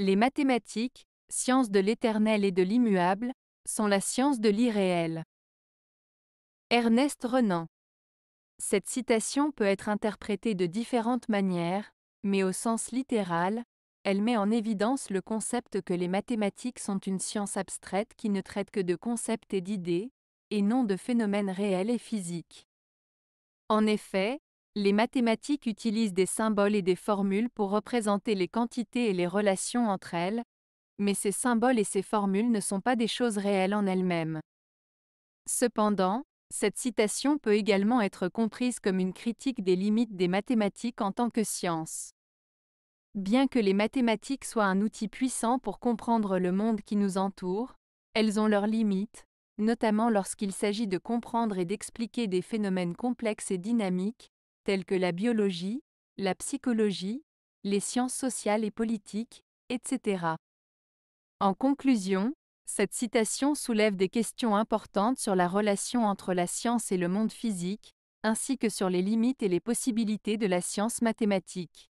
Les mathématiques, sciences de l'éternel et de l'immuable, sont la science de l'irréel. Ernest Renan. Cette citation peut être interprétée de différentes manières, mais au sens littéral, elle met en évidence le concept que les mathématiques sont une science abstraite qui ne traite que de concepts et d'idées, et non de phénomènes réels et physiques. En effet, les mathématiques utilisent des symboles et des formules pour représenter les quantités et les relations entre elles, mais ces symboles et ces formules ne sont pas des choses réelles en elles-mêmes. Cependant, cette citation peut également être comprise comme une critique des limites des mathématiques en tant que science. Bien que les mathématiques soient un outil puissant pour comprendre le monde qui nous entoure, elles ont leurs limites, notamment lorsqu'il s'agit de comprendre et d'expliquer des phénomènes complexes et dynamiques, telles que la biologie, la psychologie, les sciences sociales et politiques, etc. En conclusion, cette citation soulève des questions importantes sur la relation entre la science et le monde physique, ainsi que sur les limites et les possibilités de la science mathématique.